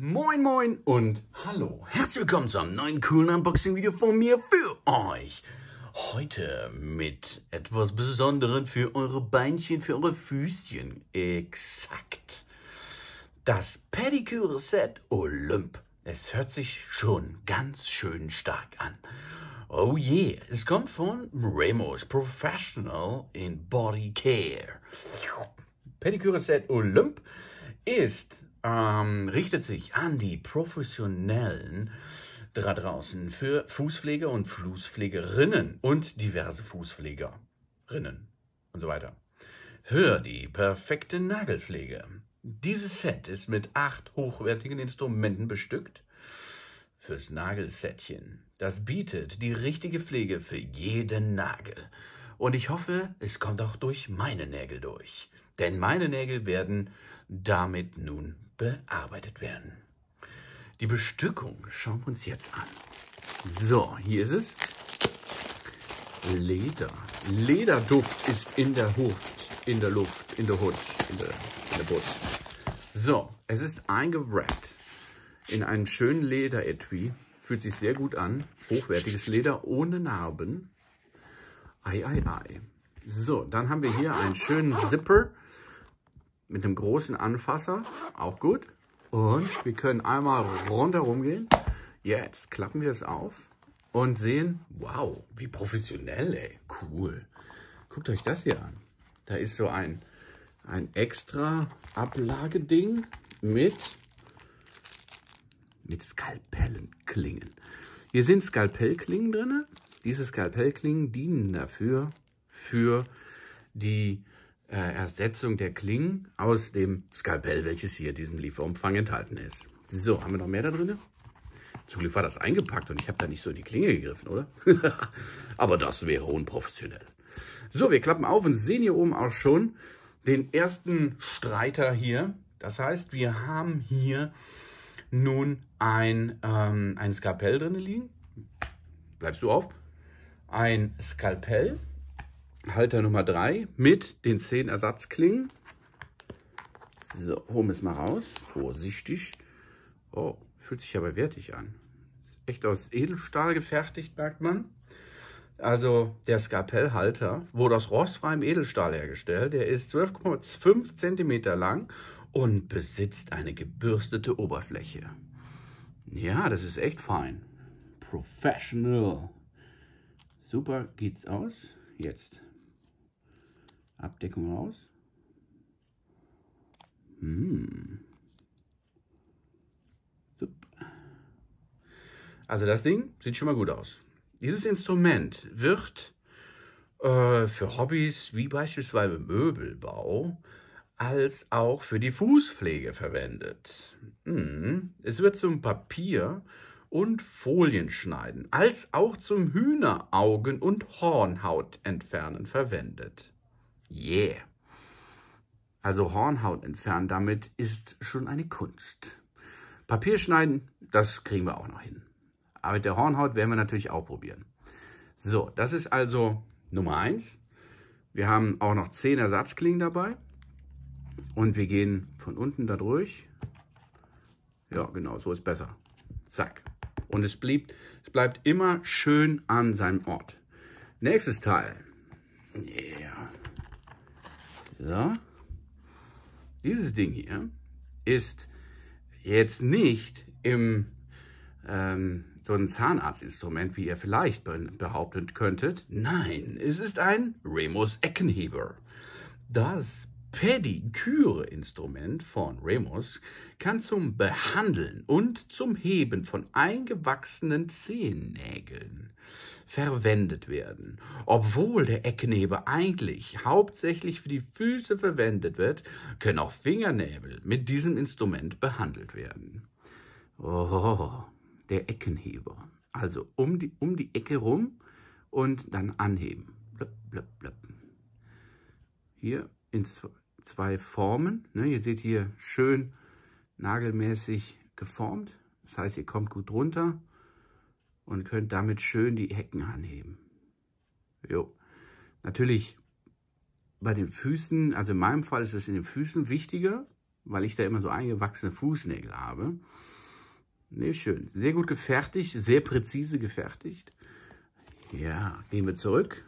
Moin Moin und hallo. Herzlich willkommen zu einem neuen coolen Unboxing-Video von mir für euch. Heute mit etwas Besonderem für eure Beinchen, für eure Füßchen. Exakt. Das Pedicure-Set Olymp. Es hört sich schon ganz schön stark an. Oh yeah, es kommt von Ramos Professional in Body Care. Pedicure-Set Olymp ist ähm, richtet sich an die Professionellen da draußen für Fußpfleger und Fußpflegerinnen und diverse Fußpflegerinnen und so weiter. Für die perfekte Nagelpflege. Dieses Set ist mit acht hochwertigen Instrumenten bestückt fürs Nagelsättchen. Das bietet die richtige Pflege für jeden Nagel. Und ich hoffe, es kommt auch durch meine Nägel durch. Denn meine Nägel werden damit nun bearbeitet werden. Die Bestückung schauen wir uns jetzt an. So, hier ist es. Leder. Lederduft ist in der Luft, in der Luft, in der Hut, in der, der Butz. So, es ist eingewrappt in einem schönen Lederetui. Fühlt sich sehr gut an. Hochwertiges Leder ohne Narben. Ei, ei, ei. So, dann haben wir hier einen schönen Zipper mit einem großen Anfasser, auch gut. Und wir können einmal rundherum gehen. Jetzt klappen wir es auf und sehen, wow, wie professionell, ey. Cool. Guckt euch das hier an. Da ist so ein, ein extra Ablageding mit, mit Skalpellenklingen. Hier sind Skalpellklingen drin. Diese Skalpellklingen dienen dafür, für die äh, Ersetzung der Klingen aus dem Skalpell, welches hier in diesem Lieferumfang enthalten ist. So, haben wir noch mehr da drin? Zum Glück war das eingepackt und ich habe da nicht so in die Klinge gegriffen, oder? Aber das wäre unprofessionell. So, wir klappen auf und sehen hier oben auch schon den ersten Streiter hier. Das heißt, wir haben hier nun ein, ähm, ein Skalpell drin liegen. Bleibst du auf? Ein Skalpell Halter Nummer 3 mit den 10 Ersatzklingen. So, holen wir es mal raus. Vorsichtig. Oh, fühlt sich aber wertig an. Ist echt aus Edelstahl gefertigt, merkt man. Also der Skapellhalter wurde aus rostfreiem Edelstahl hergestellt. Der ist 12,5 cm lang und besitzt eine gebürstete Oberfläche. Ja, das ist echt fein. Professional. Super geht's aus. Jetzt. Abdeckung raus. Hm. Also das Ding sieht schon mal gut aus. Dieses Instrument wird äh, für Hobbys wie beispielsweise Möbelbau als auch für die Fußpflege verwendet. Hm. Es wird zum Papier und Folien schneiden, als auch zum Hühneraugen und Hornhaut entfernen verwendet. Yeah. Also Hornhaut entfernen damit ist schon eine Kunst. Papier schneiden, das kriegen wir auch noch hin. Aber mit der Hornhaut werden wir natürlich auch probieren. So, das ist also Nummer 1. Wir haben auch noch 10 Ersatzklingen dabei. Und wir gehen von unten da durch. Ja, genau, so ist besser. Zack. Und es, blieb, es bleibt immer schön an seinem Ort. Nächstes Teil. Yeah. So. Dieses Ding hier ist jetzt nicht im ähm, so ein Zahnarztinstrument, wie ihr vielleicht behaupten könntet. Nein, es ist ein Remus Eckenheber. Das Pediküre-Instrument von Remus kann zum Behandeln und zum Heben von eingewachsenen Zehennägeln verwendet werden, obwohl der Ecknebel eigentlich hauptsächlich für die Füße verwendet wird, können auch Fingernägel mit diesem Instrument behandelt werden. Oh, der Eckenheber. Also um die, um die Ecke rum und dann anheben. Blub, blub, blub. Hier ins zwei Formen. Ne? Ihr seht hier schön nagelmäßig geformt. Das heißt, ihr kommt gut runter und könnt damit schön die Hecken anheben. Jo. Natürlich bei den Füßen, also in meinem Fall ist es in den Füßen wichtiger, weil ich da immer so eingewachsene Fußnägel habe. Ne, schön. Sehr gut gefertigt, sehr präzise gefertigt. Ja, gehen wir zurück.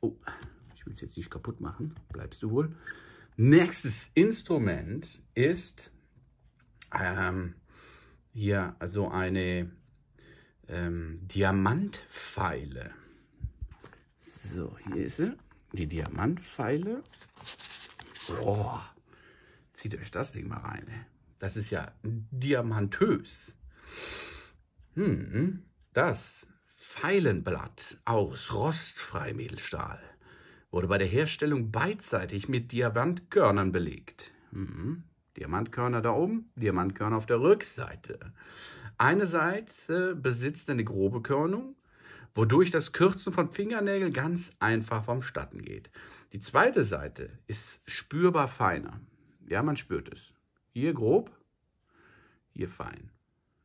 Oh, will es jetzt nicht kaputt machen, bleibst du wohl. Nächstes Instrument ist ähm, hier so also eine ähm, Diamantpfeile. So, hier ist sie, die Diamantpfeile. Oh, zieht euch das Ding mal rein. Das ist ja diamantös. Hm, das Pfeilenblatt aus rostfreiem Edelstahl wurde bei der Herstellung beidseitig mit Diamantkörnern belegt. Mhm. Diamantkörner da oben, Diamantkörner auf der Rückseite. Eine Seite äh, besitzt eine grobe Körnung, wodurch das Kürzen von Fingernägeln ganz einfach vonstatten geht. Die zweite Seite ist spürbar feiner. Ja, man spürt es. Hier grob, hier fein.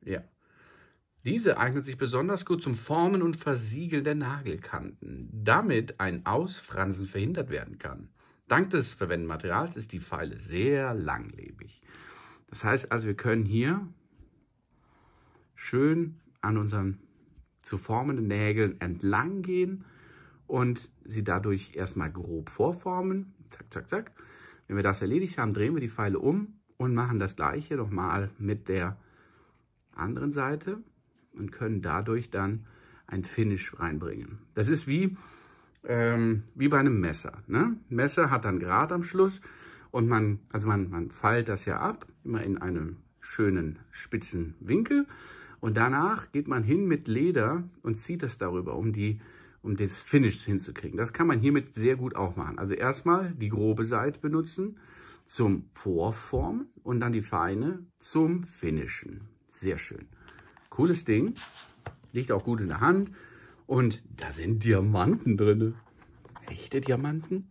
Ja. Diese eignet sich besonders gut zum Formen und Versiegeln der Nagelkanten, damit ein Ausfransen verhindert werden kann. Dank des verwendeten Materials ist die Feile sehr langlebig. Das heißt also, wir können hier schön an unseren zu formenden Nägeln entlang gehen und sie dadurch erstmal grob vorformen. Zack, zack, zack. Wenn wir das erledigt haben, drehen wir die Pfeile um und machen das gleiche nochmal mit der anderen Seite und können dadurch dann ein Finish reinbringen. Das ist wie, ähm, wie bei einem Messer. Ne? Messer hat dann Grad am Schluss und man, also man, man feilt das ja ab, immer in einem schönen spitzen Winkel. Und danach geht man hin mit Leder und zieht das darüber, um, die, um das Finish hinzukriegen. Das kann man hiermit sehr gut auch machen. Also erstmal die grobe Seite benutzen zum Vorformen und dann die feine zum Finishen. Sehr schön. Cooles Ding. Liegt auch gut in der Hand. Und da sind Diamanten drin. Echte Diamanten.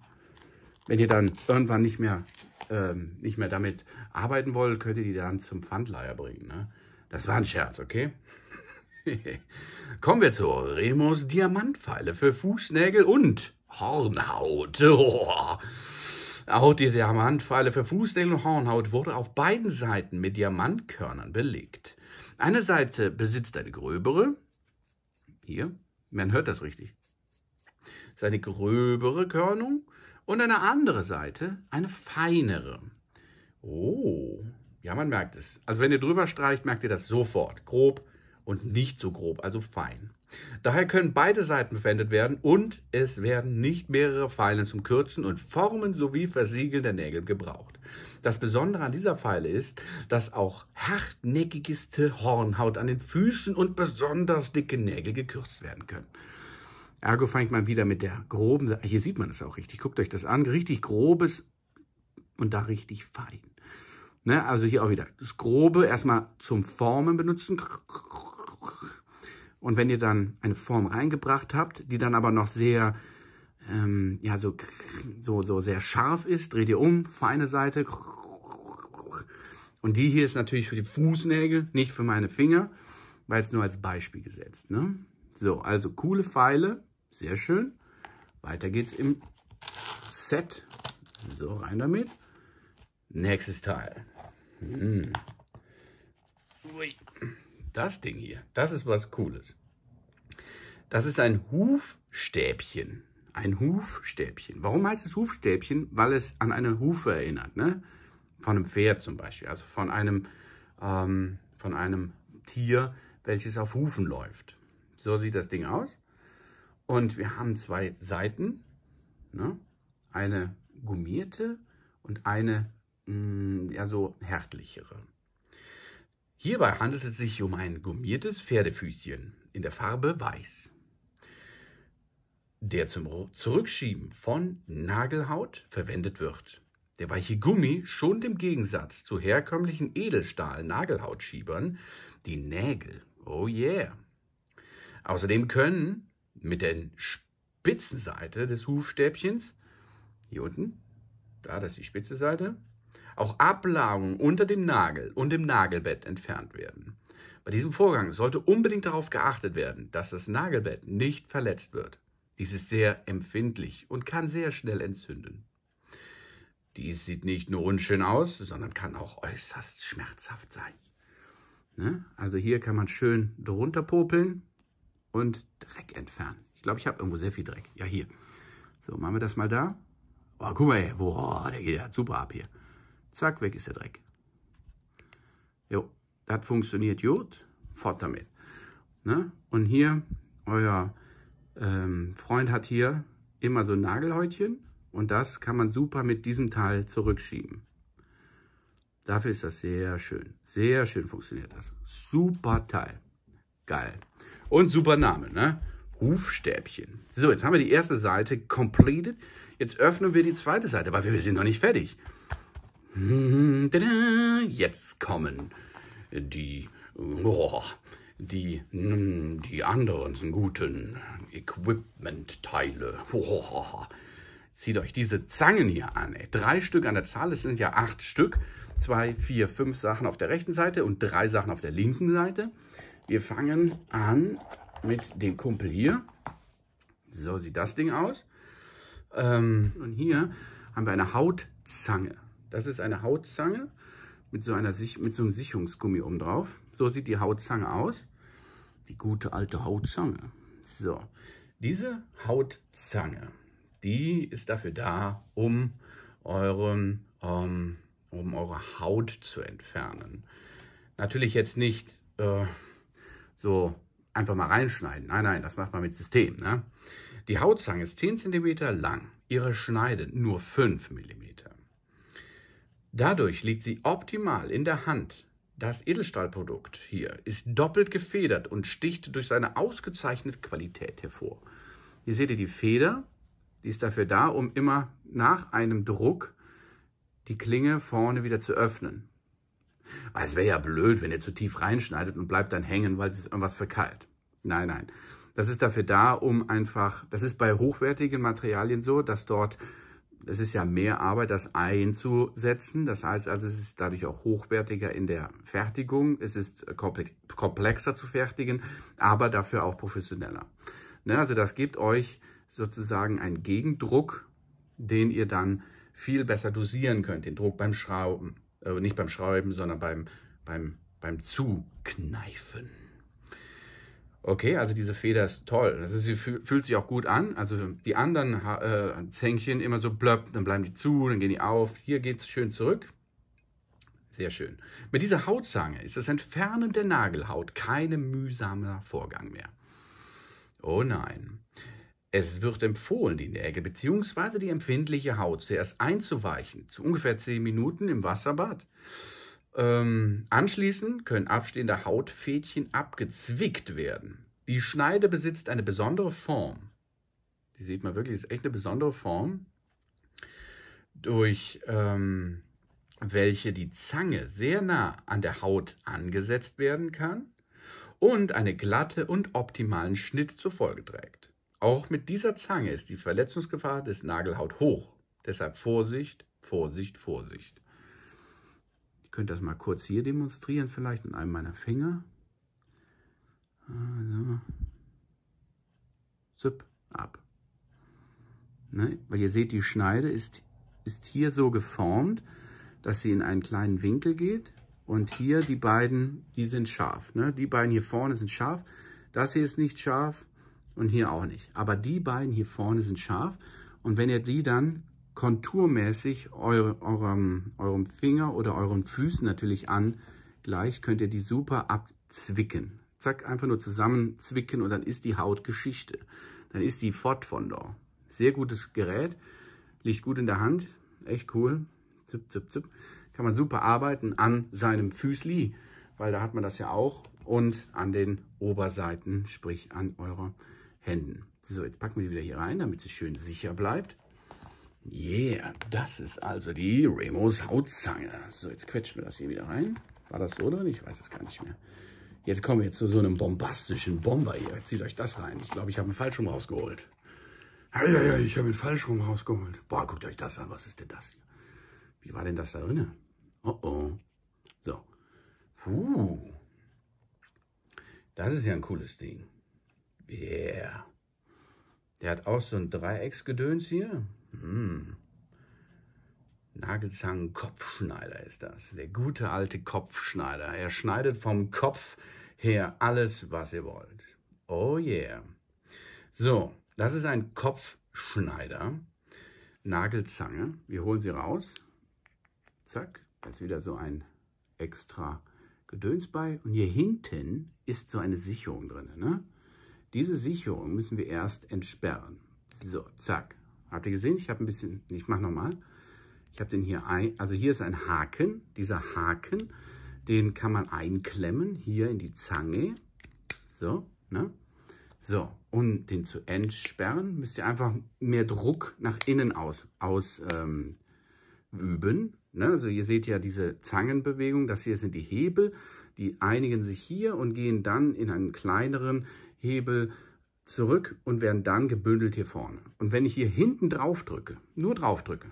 Wenn ihr dann irgendwann nicht mehr, ähm, nicht mehr damit arbeiten wollt, könnt ihr die dann zum Pfandleier bringen. Ne? Das war ein Scherz, okay? Kommen wir zu Remus Diamantpfeile für Fußnägel und Hornhaut. Oh. Auch die Diamantpfeile für Fußnägel und Hornhaut wurde auf beiden Seiten mit Diamantkörnern belegt. Eine Seite besitzt eine gröbere, hier, man hört das richtig, seine gröbere Körnung und eine andere Seite eine feinere. Oh, ja, man merkt es. Also wenn ihr drüber streicht, merkt ihr das sofort. Grob und nicht so grob, also fein. Daher können beide Seiten verwendet werden und es werden nicht mehrere Pfeile zum Kürzen und Formen sowie Versiegeln der Nägel gebraucht. Das Besondere an dieser Pfeile ist, dass auch hartnäckigste Hornhaut an den Füßen und besonders dicke Nägel gekürzt werden können. Ergo fange ich mal wieder mit der groben, hier sieht man es auch richtig, guckt euch das an, richtig grobes und da richtig fein. Ne? Also hier auch wieder das Grobe erstmal zum Formen benutzen und wenn ihr dann eine Form reingebracht habt, die dann aber noch sehr, ähm, ja, so, so, so sehr scharf ist, dreht ihr um, feine Seite. Und die hier ist natürlich für die Fußnägel, nicht für meine Finger, weil es nur als Beispiel gesetzt. Ne? So, also coole Pfeile, sehr schön. Weiter geht's im Set. So, rein damit. Nächstes Teil. Hm. Ui. Das Ding hier, das ist was Cooles. Das ist ein Hufstäbchen. Ein Hufstäbchen. Warum heißt es Hufstäbchen? Weil es an eine Hufe erinnert. Ne? Von einem Pferd zum Beispiel. Also von einem, ähm, von einem Tier, welches auf Hufen läuft. So sieht das Ding aus. Und wir haben zwei Seiten. Ne? Eine gummierte und eine mh, mm, ja so härtlichere. Hierbei handelt es sich um ein gummiertes Pferdefüßchen in der Farbe Weiß. Der zum Zurückschieben von Nagelhaut verwendet wird. Der weiche Gummi schont im Gegensatz zu herkömmlichen Edelstahl-Nagelhautschiebern die Nägel. Oh yeah! Außerdem können mit der Spitzenseite des Hufstäbchens, hier unten, da, das ist die spitze Seite, auch Ablagerungen unter dem Nagel und dem Nagelbett entfernt werden. Bei diesem Vorgang sollte unbedingt darauf geachtet werden, dass das Nagelbett nicht verletzt wird. Dies ist sehr empfindlich und kann sehr schnell entzünden. Dies sieht nicht nur unschön aus, sondern kann auch äußerst schmerzhaft sein. Ne? Also hier kann man schön drunter popeln und Dreck entfernen. Ich glaube, ich habe irgendwo sehr viel Dreck. Ja, hier. So, machen wir das mal da. Oh, guck mal, hier. Boah, der geht ja super ab hier. Zack, weg ist der Dreck. Jo, das funktioniert gut. Fort damit. Ne? Und hier, euer ähm, Freund hat hier immer so ein Nagelhäutchen und das kann man super mit diesem Teil zurückschieben. Dafür ist das sehr schön. Sehr schön funktioniert das. Super Teil. Geil. Und super Name, ne? Rufstäbchen. So, jetzt haben wir die erste Seite completed. Jetzt öffnen wir die zweite Seite, aber wir sind noch nicht fertig. Hm, Jetzt kommen die, oh, die, hm, die anderen guten Equipment-Teile. Oh, zieht euch diese Zangen hier an. Ey. Drei Stück an der Zahl, es sind ja acht Stück. Zwei, vier, fünf Sachen auf der rechten Seite und drei Sachen auf der linken Seite. Wir fangen an mit dem Kumpel hier. So sieht das Ding aus. Ähm, und hier haben wir eine Hautzange. Das ist eine Hautzange mit so, einer, mit so einem Sicherungsgummi obendrauf. So sieht die Hautzange aus. Die gute alte Hautzange. So, diese Hautzange, die ist dafür da, um, euren, um, ähm, um eure Haut zu entfernen. Natürlich jetzt nicht äh, so einfach mal reinschneiden. Nein, nein, das macht man mit System. Ne? Die Hautzange ist 10 cm lang. Ihre Schneide nur 5 mm. Dadurch liegt sie optimal in der Hand. Das Edelstahlprodukt hier ist doppelt gefedert und sticht durch seine ausgezeichnete Qualität hervor. Hier seht ihr die Feder, die ist dafür da, um immer nach einem Druck die Klinge vorne wieder zu öffnen. Weil ah, es wäre ja blöd, wenn ihr zu tief reinschneidet und bleibt dann hängen, weil es irgendwas verkeilt. Nein, nein. Das ist dafür da, um einfach, das ist bei hochwertigen Materialien so, dass dort es ist ja mehr Arbeit, das einzusetzen. Das heißt also, es ist dadurch auch hochwertiger in der Fertigung. Es ist komplexer zu fertigen, aber dafür auch professioneller. Ne? Also das gibt euch sozusagen einen Gegendruck, den ihr dann viel besser dosieren könnt. Den Druck beim Schrauben, äh, nicht beim Schrauben, sondern beim, beim, beim Zukneifen okay, also diese Feder ist toll. Also sie fühlt sich auch gut an. Also die anderen äh, Zänkchen immer so blöpp, dann bleiben die zu, dann gehen die auf. Hier geht es schön zurück. Sehr schön. Mit dieser Hautzange ist das Entfernen der Nagelhaut kein mühsamer Vorgang mehr. Oh nein. Es wird empfohlen, die Nägel bzw. die empfindliche Haut zuerst einzuweichen, zu ungefähr 10 Minuten im Wasserbad. Ähm, anschließend können abstehende Hautfädchen abgezwickt werden. Die Schneide besitzt eine besondere Form. Die sieht man wirklich, ist echt eine besondere Form, durch ähm, welche die Zange sehr nah an der Haut angesetzt werden kann und eine glatte und optimalen Schnitt zur Folge trägt. Auch mit dieser Zange ist die Verletzungsgefahr des Nagelhaut hoch. Deshalb Vorsicht, Vorsicht, Vorsicht könnte das mal kurz hier demonstrieren, vielleicht mit einem meiner Finger. Also, zip, ab. Ne? Weil ihr seht, die Schneide ist, ist hier so geformt, dass sie in einen kleinen Winkel geht. Und hier die beiden, die sind scharf. Ne? Die beiden hier vorne sind scharf. Das hier ist nicht scharf und hier auch nicht. Aber die beiden hier vorne sind scharf. Und wenn ihr die dann konturmäßig eurem, eurem Finger oder euren Füßen natürlich an. Gleich könnt ihr die super abzwicken. Zack, einfach nur zusammenzwicken und dann ist die Haut Geschichte. Dann ist die fort von da. Sehr gutes Gerät, liegt gut in der Hand, echt cool. Zip, zip, zip. Kann man super arbeiten an seinem Füßli, weil da hat man das ja auch. Und an den Oberseiten, sprich an eurer Händen. So, jetzt packen wir die wieder hier rein, damit sie schön sicher bleibt. Yeah, das ist also die Remos Hautzange. So, jetzt quetschen wir das hier wieder rein. War das so drin? Ich weiß es gar nicht mehr. Jetzt kommen wir jetzt zu so einem bombastischen Bomber hier. Zieht euch das rein. Ich glaube, ich habe einen Fallschirm rausgeholt. Ja, ja, ja, ich habe einen Fallschirm rausgeholt. Boah, guckt euch das an. Was ist denn das hier? Wie war denn das da drin? Oh, oh. So. Puh. Das ist ja ein cooles Ding. Yeah. Der hat auch so ein Dreiecksgedöns hier. Hm. Nagelzangen-Kopfschneider ist das. Der gute alte Kopfschneider. Er schneidet vom Kopf her alles, was ihr wollt. Oh yeah. So, das ist ein Kopfschneider. Nagelzange. Wir holen sie raus. Zack. Da ist wieder so ein extra Gedöns bei. Und hier hinten ist so eine Sicherung drin. Ne? Diese Sicherung müssen wir erst entsperren. So, zack. Habt ihr gesehen? Ich habe ein bisschen, ich mache nochmal. Ich habe den hier, ein, also hier ist ein Haken, dieser Haken, den kann man einklemmen, hier in die Zange. So, ne? So, und den zu entsperren, müsst ihr einfach mehr Druck nach innen aus, aus ähm, üben. Ne? Also ihr seht ja diese Zangenbewegung, das hier sind die Hebel, die einigen sich hier und gehen dann in einen kleineren Hebel zurück und werden dann gebündelt hier vorne. Und wenn ich hier hinten drauf drücke, nur drauf drücke,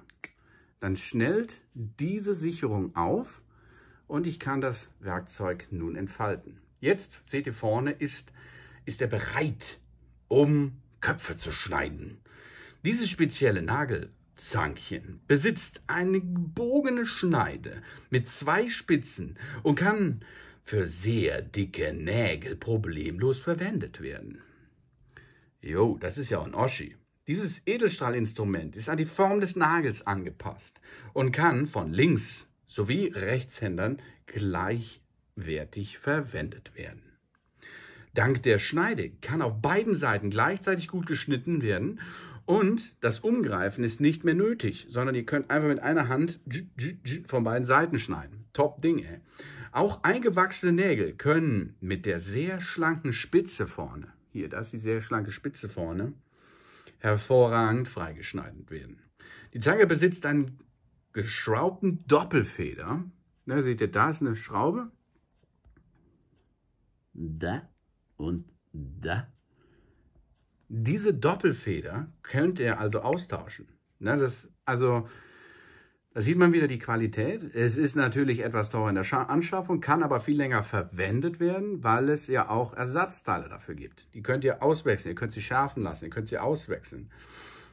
dann schnellt diese Sicherung auf und ich kann das Werkzeug nun entfalten. Jetzt, seht ihr vorne, ist, ist er bereit, um Köpfe zu schneiden. Dieses spezielle Nagelzankchen besitzt eine gebogene Schneide mit zwei Spitzen und kann für sehr dicke Nägel problemlos verwendet werden. Jo, das ist ja ein Oschi. Dieses Edelstrahlinstrument ist an die Form des Nagels angepasst und kann von Links- sowie Rechtshändern gleichwertig verwendet werden. Dank der Schneide kann auf beiden Seiten gleichzeitig gut geschnitten werden und das Umgreifen ist nicht mehr nötig, sondern ihr könnt einfach mit einer Hand von beiden Seiten schneiden. Top Ding, ey. Auch eingewachsene Nägel können mit der sehr schlanken Spitze vorne hier, da ist die sehr schlanke Spitze vorne, hervorragend freigeschneidet werden. Die Zange besitzt einen geschraubten Doppelfeder. Da seht ihr, da ist eine Schraube. Da und da. Diese Doppelfeder könnt ihr also austauschen. Das ist also da sieht man wieder die Qualität. Es ist natürlich etwas teurer in der Anschaffung, kann aber viel länger verwendet werden, weil es ja auch Ersatzteile dafür gibt. Die könnt ihr auswechseln, ihr könnt sie schärfen lassen, ihr könnt sie auswechseln.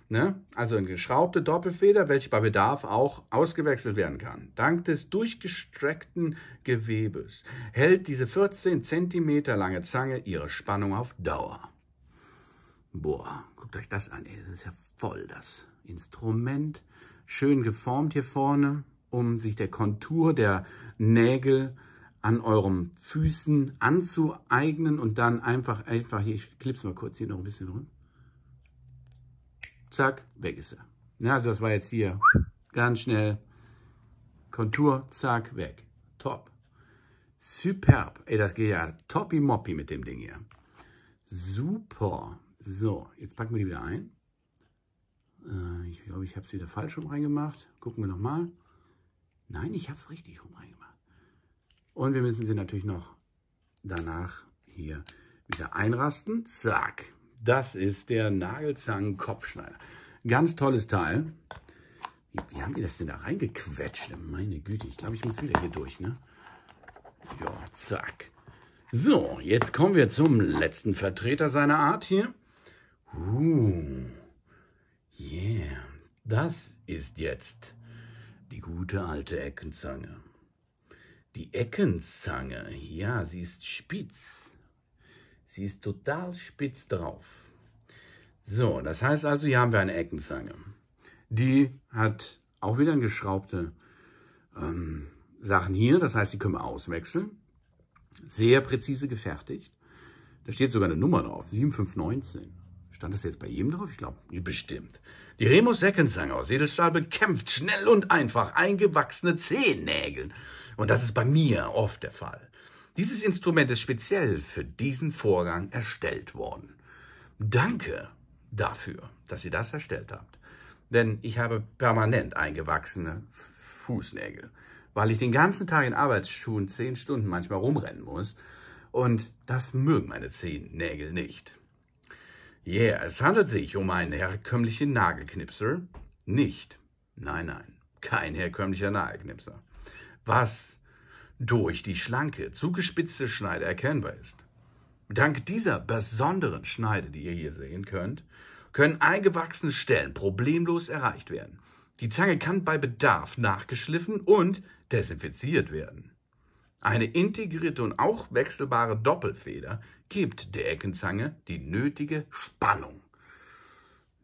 Ne? Also eine geschraubte Doppelfeder, welche bei Bedarf auch ausgewechselt werden kann. Dank des durchgestreckten Gewebes hält diese 14 cm lange Zange ihre Spannung auf Dauer. Boah, guckt euch das an, ey, das ist ja voll das. Instrument, schön geformt hier vorne, um sich der Kontur der Nägel an euren Füßen anzueignen und dann einfach, einfach, ich klipse mal kurz hier noch ein bisschen rum. Zack, weg ist er. Ja, also das war jetzt hier ganz schnell. Kontur, zack, weg. Top. Superb. Ey, das geht ja toppi-moppi mit dem Ding hier. Super. So, jetzt packen wir die wieder ein. Äh, ich glaube, ich habe es wieder falsch rum reingemacht. Gucken wir nochmal. Nein, ich habe es richtig rum reingemacht. Und wir müssen sie natürlich noch danach hier wieder einrasten. Zack. Das ist der Nagelzangen-Kopfschneider. Ganz tolles Teil. Wie, wie, haben die das denn da reingequetscht? Meine Güte, ich glaube, ich muss wieder hier durch, ne? Ja, zack. So, jetzt kommen wir zum letzten Vertreter seiner Art hier. Uh. Yeah, das ist jetzt die gute alte Eckenzange. Die Eckenzange, ja, sie ist spitz. Sie ist total spitz drauf. So, das heißt also, hier haben wir eine Eckenzange. Die hat auch wieder geschraubte ähm, Sachen hier, das heißt, die können wir auswechseln. Sehr präzise gefertigt. Da steht sogar eine Nummer drauf, 7519. Stand das jetzt bei jedem drauf? Ich glaube, bestimmt. Die Remus Seckensang aus Edelstahl bekämpft schnell und einfach eingewachsene Zehennägel. Und das ist bei mir oft der Fall. Dieses Instrument ist speziell für diesen Vorgang erstellt worden. Danke dafür, dass ihr das erstellt habt. Denn ich habe permanent eingewachsene Fußnägel, weil ich den ganzen Tag in Arbeitsschuhen zehn Stunden manchmal rumrennen muss. Und das mögen meine Zehennägel nicht yeah, es handelt sich um einen herkömmlichen Nagelknipser. Nicht. Nein, nein, kein herkömmlicher Nagelknipser. Was durch die schlanke, zugespitzte Schneide erkennbar ist. Dank dieser besonderen Schneide, die ihr hier sehen könnt, können eingewachsene Stellen problemlos erreicht werden. Die Zange kann bei Bedarf nachgeschliffen und desinfiziert werden. Eine integrierte und auch wechselbare Doppelfeder gibt der Eckenzange die nötige Spannung.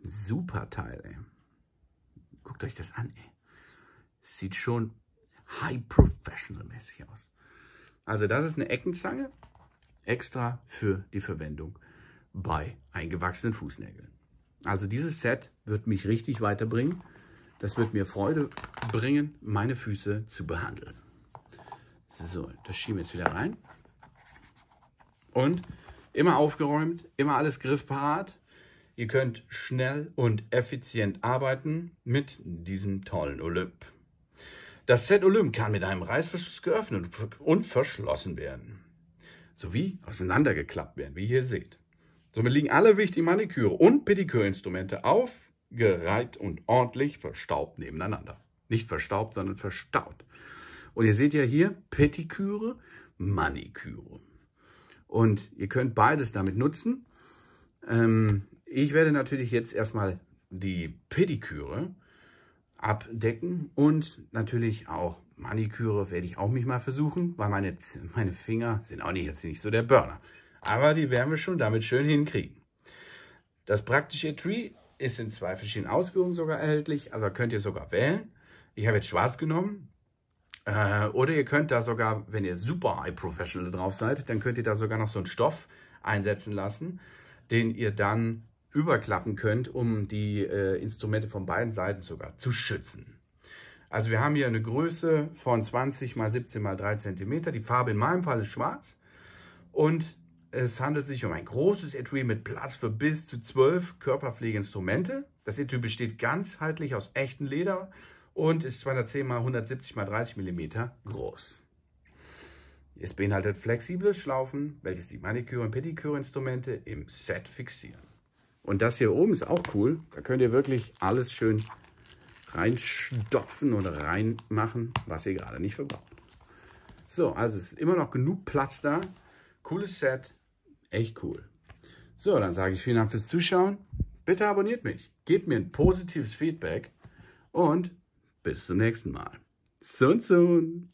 Super Teil, ey. Guckt euch das an, ey. Sieht schon high professional mäßig aus. Also das ist eine Eckenzange, extra für die Verwendung bei eingewachsenen Fußnägeln. Also dieses Set wird mich richtig weiterbringen. Das wird mir Freude bringen, meine Füße zu behandeln. So, das schieben wir jetzt wieder rein. Und immer aufgeräumt, immer alles griffparat. Ihr könnt schnell und effizient arbeiten mit diesem tollen Olymp. Das Set Olymp kann mit einem Reißverschluss geöffnet und verschlossen werden, sowie auseinandergeklappt werden, wie ihr seht. Somit liegen alle wichtigen Maniküre- und Pedikürinstrumente aufgereiht und ordentlich verstaubt nebeneinander. Nicht verstaubt, sondern verstaut. Und ihr seht ja hier Petiküre, Maniküre. Und ihr könnt beides damit nutzen. Ähm, ich werde natürlich jetzt erstmal die Pediküre abdecken und natürlich auch Maniküre werde ich auch mich mal versuchen, weil meine, meine Finger sind auch nicht, jetzt nicht so der Burner. Aber die werden wir schon damit schön hinkriegen. Das praktische Tree ist in zwei verschiedenen Ausführungen sogar erhältlich, also könnt ihr sogar wählen. Ich habe jetzt schwarz genommen, äh, oder ihr könnt da sogar, wenn ihr super Eye Professional drauf seid, dann könnt ihr da sogar noch so einen Stoff einsetzen lassen, den ihr dann überklappen könnt, um die äh, Instrumente von beiden Seiten sogar zu schützen. Also wir haben hier eine Größe von 20 x 17 x 3 cm. Die Farbe in meinem Fall ist schwarz. Und es handelt sich um ein großes Etui mit Platz für bis zu 12 Körperpflegeinstrumente. Das Etui besteht ganzheitlich aus echten Leder, und ist 210 x 170 x 30 mm groß. Es beinhaltet flexible Schlaufen, welches die Maniküre- und Pediküre-Instrumente im Set fixieren. Und das hier oben ist auch cool. Da könnt ihr wirklich alles schön reinstopfen oder reinmachen, was ihr gerade nicht verbraucht. So, also ist immer noch genug Platz da. Cooles Set, echt cool. So, dann sage ich vielen Dank fürs Zuschauen. Bitte abonniert mich, gebt mir ein positives Feedback und bis zum nächsten Mal. Soon, soon.